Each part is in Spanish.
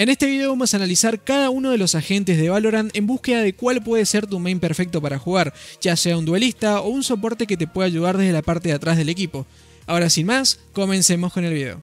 En este video vamos a analizar cada uno de los agentes de Valorant en búsqueda de cuál puede ser tu main perfecto para jugar, ya sea un duelista o un soporte que te pueda ayudar desde la parte de atrás del equipo. Ahora sin más, comencemos con el video.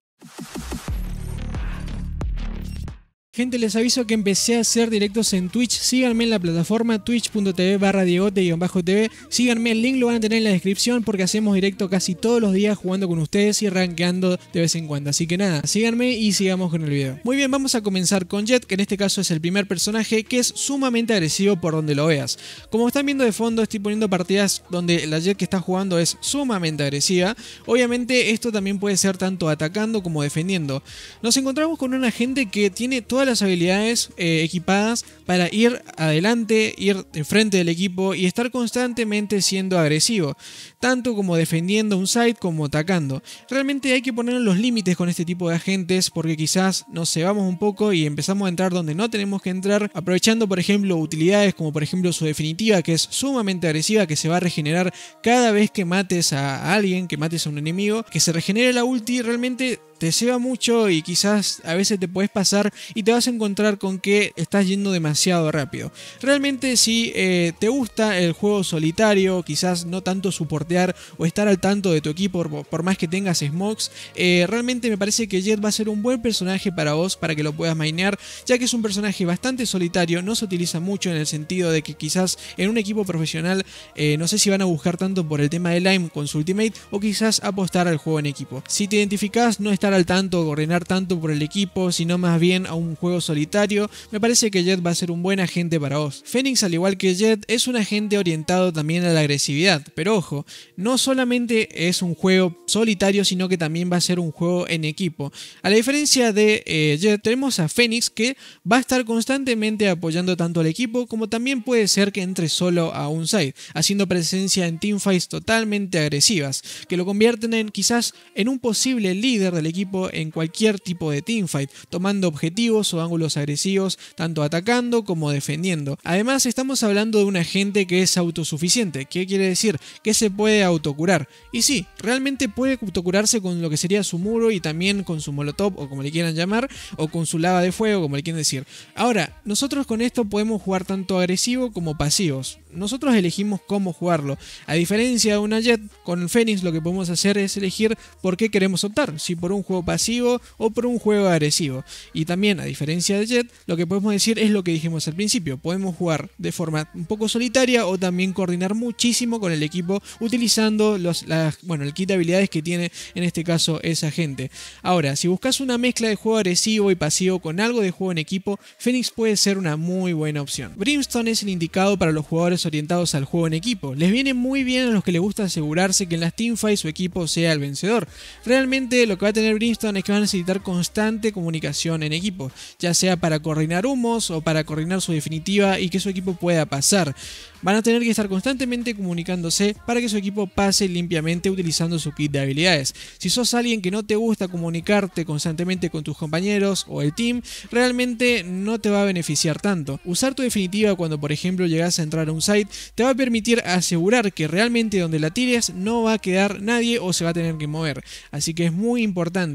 Gente, les aviso que empecé a hacer directos en Twitch. Síganme en la plataforma twitch.tv barra diegote-tv. Síganme, el link lo van a tener en la descripción porque hacemos directo casi todos los días jugando con ustedes y rankeando de vez en cuando. Así que nada, síganme y sigamos con el video. Muy bien, vamos a comenzar con Jet, que en este caso es el primer personaje que es sumamente agresivo por donde lo veas. Como están viendo de fondo, estoy poniendo partidas donde la Jet que está jugando es sumamente agresiva. Obviamente esto también puede ser tanto atacando como defendiendo. Nos encontramos con una gente que tiene toda las habilidades eh, equipadas para ir adelante, ir frente del equipo y estar constantemente siendo agresivo, tanto como defendiendo un site como atacando. Realmente hay que poner los límites con este tipo de agentes porque quizás nos cebamos un poco y empezamos a entrar donde no tenemos que entrar, aprovechando por ejemplo utilidades como por ejemplo su definitiva que es sumamente agresiva, que se va a regenerar cada vez que mates a alguien, que mates a un enemigo, que se regenere la ulti, realmente te lleva mucho y quizás a veces te puedes pasar y te vas a encontrar con que estás yendo demasiado rápido. Realmente si eh, te gusta el juego solitario, quizás no tanto suportear o estar al tanto de tu equipo por, más que tengas smokes, eh, realmente me parece que Jet va a ser un buen personaje para vos, para que lo puedas mainear, ya que es un personaje bastante solitario, no se utiliza mucho en el sentido de que quizás en un equipo profesional eh, no sé si van a buscar tanto por el tema de Lime con su ultimate o quizás apostar al juego en equipo. Si te identificás no está al tanto o gobernar tanto por el equipo, sino más bien a un juego solitario, me parece que Jet va a ser un buen agente para vos. Phoenix al igual que Jet, es un agente orientado también a la agresividad, pero ojo, no solamente es un juego solitario, sino que también va a ser un juego en equipo. A la diferencia de eh, Jet, tenemos a Phoenix que va a estar constantemente apoyando tanto al equipo como también puede ser que entre solo a un side, haciendo presencia en teamfights totalmente agresivas, que lo convierten en quizás en un posible líder del equipo en cualquier tipo de teamfight, tomando objetivos o ángulos agresivos, tanto atacando como defendiendo. Además, estamos hablando de un agente que es autosuficiente. ¿Qué quiere decir? Que se puede autocurar. Y sí, realmente puede autocurarse con lo que sería su muro y también con su molotov o como le quieran llamar, o con su lava de fuego, como le quieren decir. Ahora, nosotros con esto podemos jugar tanto agresivo como pasivos. Nosotros elegimos cómo jugarlo. A diferencia de una Jet, con el Fénix lo que podemos hacer es elegir por qué queremos optar. Si por un juego pasivo o por un juego agresivo. Y también, a diferencia de Jet, lo que podemos decir es lo que dijimos al principio. Podemos jugar de forma un poco solitaria o también coordinar muchísimo con el equipo utilizando las, bueno, el kit de habilidades que tiene en este caso esa gente. Ahora, si buscas una mezcla de juego agresivo y pasivo con algo de juego en equipo, Phoenix puede ser una muy buena opción. Brimstone es el indicado para los jugadores orientados al juego en equipo. Les viene muy bien a los que les gusta asegurarse que en las teamfights su equipo sea el vencedor. Realmente lo que va a tener Princeton es que van a necesitar constante comunicación en equipo, ya sea para coordinar humos o para coordinar su definitiva y que su equipo pueda pasar. Van a tener que estar constantemente comunicándose para que su equipo pase limpiamente utilizando su kit de habilidades. Si sos alguien que no te gusta comunicarte constantemente con tus compañeros o el team, realmente no te va a beneficiar tanto. Usar tu definitiva cuando por ejemplo llegas a entrar a un site te va a permitir asegurar que realmente donde la tires no va a quedar nadie o se va a tener que mover. Así que es muy importante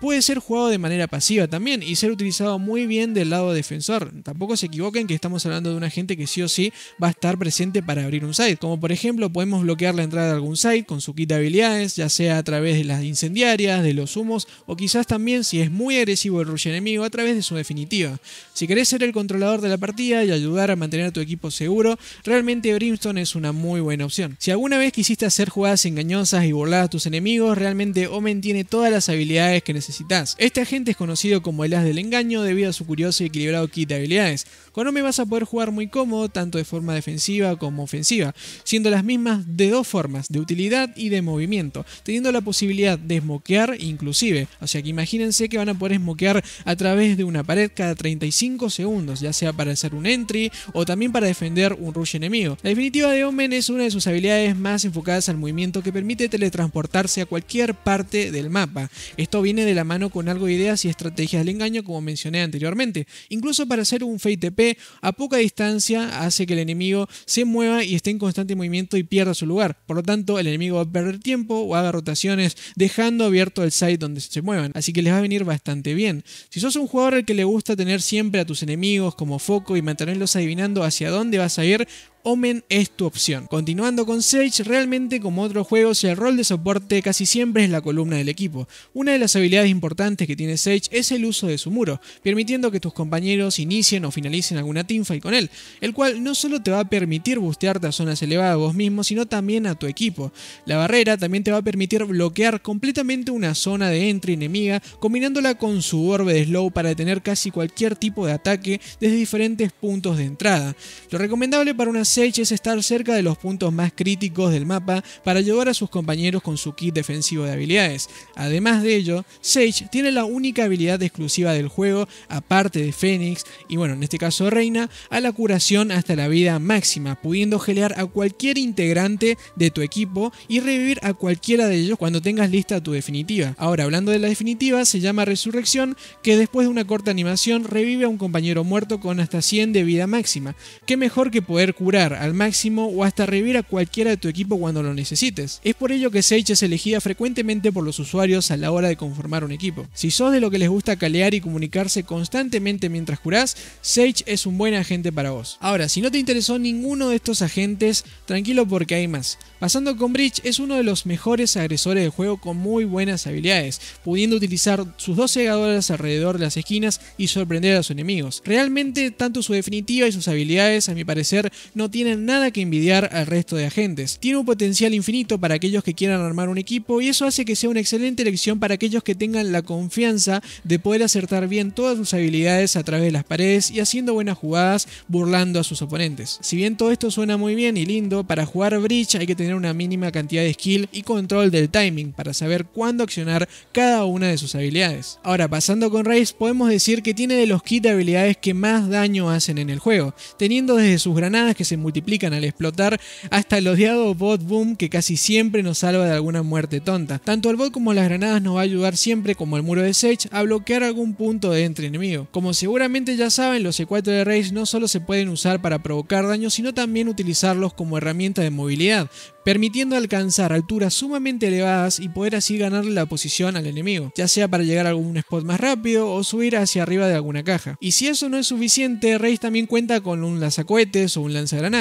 Puede ser jugado de manera pasiva también y ser utilizado muy bien del lado defensor. Tampoco se equivoquen que estamos hablando de una gente que sí o sí va a estar presente para abrir un site. Como por ejemplo podemos bloquear la entrada de algún site con su kit de habilidades, ya sea a través de las incendiarias, de los humos o quizás también si es muy agresivo el rush enemigo a través de su definitiva. Si querés ser el controlador de la partida y ayudar a mantener a tu equipo seguro, realmente Brimstone es una muy buena opción. Si alguna vez quisiste hacer jugadas engañosas y burlar a tus enemigos, realmente Omen tiene todas las habilidades habilidades que necesitas. Este agente es conocido como el as del engaño debido a su curioso y equilibrado kit de habilidades. Con Omen vas a poder jugar muy cómodo, tanto de forma defensiva como ofensiva, siendo las mismas de dos formas, de utilidad y de movimiento, teniendo la posibilidad de smokear inclusive. O sea que imagínense que van a poder smokear a través de una pared cada 35 segundos, ya sea para hacer un entry o también para defender un rush enemigo. La definitiva de Omen es una de sus habilidades más enfocadas al movimiento que permite teletransportarse a cualquier parte del mapa. Esto viene de la mano con algo de ideas y estrategias del engaño, como mencioné anteriormente. Incluso para hacer un TP, a poca distancia hace que el enemigo se mueva y esté en constante movimiento y pierda su lugar. Por lo tanto, el enemigo va a perder tiempo o haga rotaciones, dejando abierto el site donde se muevan. Así que les va a venir bastante bien. Si sos un jugador al que le gusta tener siempre a tus enemigos como foco y mantenerlos adivinando hacia dónde vas a ir, Omen es tu opción. Continuando con Sage, realmente como otros juegos, el rol de soporte casi siempre es la columna del equipo. Una de las habilidades importantes que tiene Sage es el uso de su muro, permitiendo que tus compañeros inicien o finalicen alguna teamfight con él, el cual no solo te va a permitir bustearte a zonas elevadas vos mismo, sino también a tu equipo. La barrera también te va a permitir bloquear completamente una zona de entry enemiga, combinándola con su orbe de slow para detener casi cualquier tipo de ataque desde diferentes puntos de entrada. Lo recomendable para una Sage es estar cerca de los puntos más críticos del mapa para llevar a sus compañeros con su kit defensivo de habilidades. Además de ello, Sage tiene la única habilidad exclusiva del juego, aparte de Fénix, y bueno, en este caso Reina, a la curación hasta la vida máxima, pudiendo gelear a cualquier integrante de tu equipo y revivir a cualquiera de ellos cuando tengas lista tu definitiva. Ahora, hablando de la definitiva, se llama Resurrección, que después de una corta animación revive a un compañero muerto con hasta 100 de vida máxima. Qué mejor que poder curar al máximo o hasta revivir a cualquiera de tu equipo cuando lo necesites. Es por ello que Sage es elegida frecuentemente por los usuarios a la hora de conformar un equipo. Si sos de lo que les gusta calear y comunicarse constantemente mientras curás, Sage es un buen agente para vos. Ahora, si no te interesó ninguno de estos agentes, tranquilo porque hay más. Pasando con Breach es uno de los mejores agresores del juego con muy buenas habilidades, pudiendo utilizar sus dos cegadoras alrededor de las esquinas y sorprender a sus enemigos. Realmente tanto su definitiva y sus habilidades a mi parecer no tienen nada que envidiar al resto de agentes. Tiene un potencial infinito para aquellos que quieran armar un equipo y eso hace que sea una excelente elección para aquellos que tengan la confianza de poder acertar bien todas sus habilidades a través de las paredes y haciendo buenas jugadas burlando a sus oponentes. Si bien todo esto suena muy bien y lindo, para jugar Breach hay que tener una mínima cantidad de skill y control del timing para saber cuándo accionar cada una de sus habilidades. Ahora, pasando con Race, podemos decir que tiene de los kit de habilidades que más daño hacen en el juego, teniendo desde sus granadas que se multiplican al explotar, hasta el odiado bot boom que casi siempre nos salva de alguna muerte tonta. Tanto el bot como las granadas nos va a ayudar siempre, como el muro de Sage, a bloquear algún punto de entre enemigo. Como seguramente ya saben, los C4 de Rage no solo se pueden usar para provocar daño, sino también utilizarlos como herramienta de movilidad, permitiendo alcanzar alturas sumamente elevadas y poder así ganarle la posición al enemigo, ya sea para llegar a algún spot más rápido o subir hacia arriba de alguna caja. Y si eso no es suficiente, Rage también cuenta con un lanzacohetes o un lanzagranadas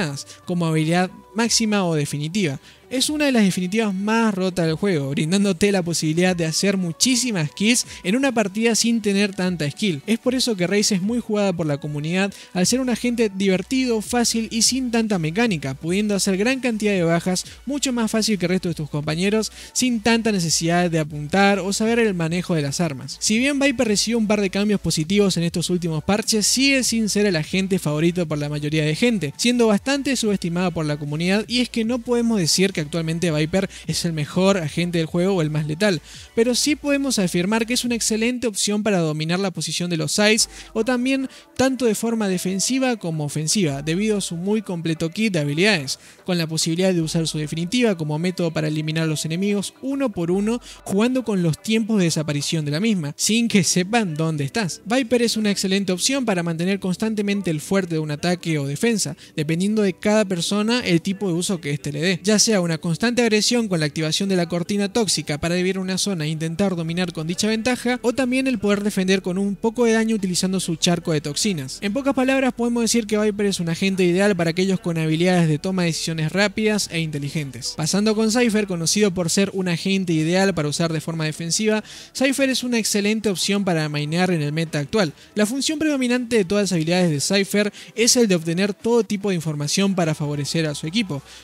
como habilidad máxima o definitiva. Es una de las definitivas más rotas del juego, brindándote la posibilidad de hacer muchísimas kills en una partida sin tener tanta skill. Es por eso que Race es muy jugada por la comunidad al ser un agente divertido, fácil y sin tanta mecánica, pudiendo hacer gran cantidad de bajas mucho más fácil que el resto de tus compañeros sin tanta necesidad de apuntar o saber el manejo de las armas. Si bien Viper recibió un par de cambios positivos en estos últimos parches, sigue sin ser el agente favorito por la mayoría de gente, siendo bastante subestimada por la comunidad y es que no podemos decir que actualmente Viper es el mejor agente del juego o el más letal, pero sí podemos afirmar que es una excelente opción para dominar la posición de los sides o también tanto de forma defensiva como ofensiva, debido a su muy completo kit de habilidades, con la posibilidad de usar su definitiva como método para eliminar a los enemigos uno por uno, jugando con los tiempos de desaparición de la misma, sin que sepan dónde estás. Viper es una excelente opción para mantener constantemente el fuerte de un ataque o defensa, dependiendo de cada persona el tiempo de uso que este le dé, ya sea una constante agresión con la activación de la cortina tóxica para vivir una zona e intentar dominar con dicha ventaja, o también el poder defender con un poco de daño utilizando su charco de toxinas. En pocas palabras podemos decir que Viper es un agente ideal para aquellos con habilidades de toma de decisiones rápidas e inteligentes. Pasando con Cypher, conocido por ser un agente ideal para usar de forma defensiva, Cypher es una excelente opción para mainear en el meta actual. La función predominante de todas las habilidades de Cypher es el de obtener todo tipo de información para favorecer a su equipo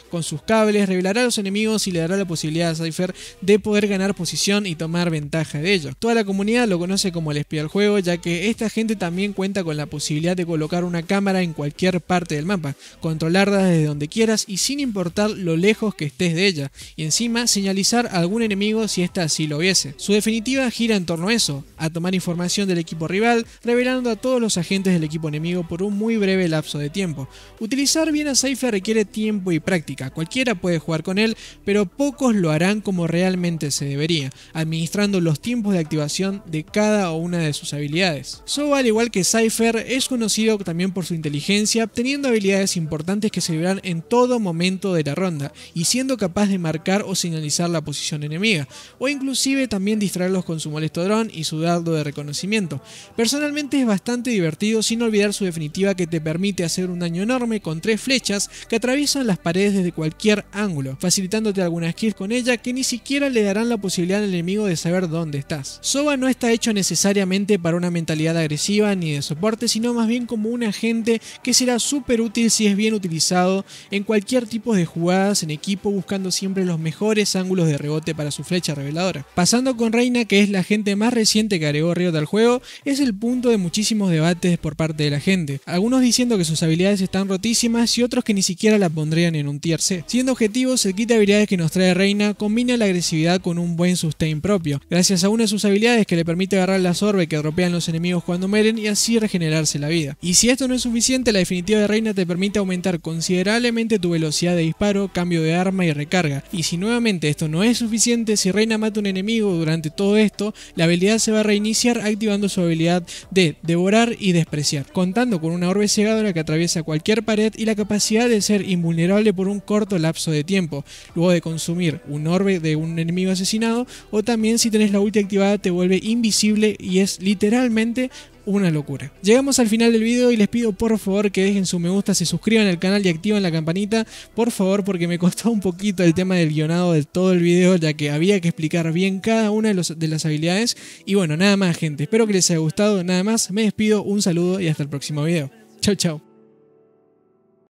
con sus cables revelará a los enemigos y le dará la posibilidad a Cypher de poder ganar posición y tomar ventaja de ellos. Toda la comunidad lo conoce como el espía del juego, ya que esta gente también cuenta con la posibilidad de colocar una cámara en cualquier parte del mapa, controlarla desde donde quieras y sin importar lo lejos que estés de ella, y encima señalizar a algún enemigo si ésta así lo viese. Su definitiva gira en torno a eso, a tomar información del equipo rival, revelando a todos los agentes del equipo enemigo por un muy breve lapso de tiempo. Utilizar bien a Cypher requiere tiempo y práctica. Cualquiera puede jugar con él, pero pocos lo harán como realmente se debería, administrando los tiempos de activación de cada una de sus habilidades. Soba, al igual que Cypher, es conocido también por su inteligencia, obteniendo habilidades importantes que se verán en todo momento de la ronda, y siendo capaz de marcar o señalizar la posición enemiga, o inclusive también distraerlos con su molesto dron y su dardo de reconocimiento. Personalmente es bastante divertido, sin olvidar su definitiva que te permite hacer un daño enorme con tres flechas que atraviesan las paredes desde cualquier ángulo, facilitándote algunas kills con ella que ni siquiera le darán la posibilidad al enemigo de saber dónde estás. Soba no está hecho necesariamente para una mentalidad agresiva ni de soporte, sino más bien como un agente que será súper útil si es bien utilizado en cualquier tipo de jugadas en equipo, buscando siempre los mejores ángulos de rebote para su flecha reveladora. Pasando con Reina, que es la agente más reciente que agregó Riot al juego, es el punto de muchísimos debates por parte de la gente. Algunos diciendo que sus habilidades están rotísimas y otros que ni siquiera la pondrían en un tier C. Siendo objetivos, el kit de habilidades que nos trae Reina combina la agresividad con un buen sustain propio, gracias a una de sus habilidades que le permite agarrar las orbes que dropean los enemigos cuando mueren y así regenerarse la vida. Y si esto no es suficiente, la definitiva de Reina te permite aumentar considerablemente tu velocidad de disparo, cambio de arma y recarga. Y si nuevamente esto no es suficiente, si Reina mata un enemigo durante todo esto, la habilidad se va a reiniciar activando su habilidad de devorar y despreciar, contando con una orbe cegadora que atraviesa cualquier pared y la capacidad de ser invulnerable por un corto lapso de tiempo, luego de consumir un orbe de un enemigo asesinado, o también si tenés la ulti activada te vuelve invisible y es literalmente una locura. Llegamos al final del video y les pido por favor que dejen su me gusta, se suscriban al canal y activen la campanita, por favor, porque me costó un poquito el tema del guionado de todo el video, ya que había que explicar bien cada una de, de las habilidades. Y bueno, nada más gente, espero que les haya gustado, nada más, me despido, un saludo y hasta el próximo video. Chao, chao.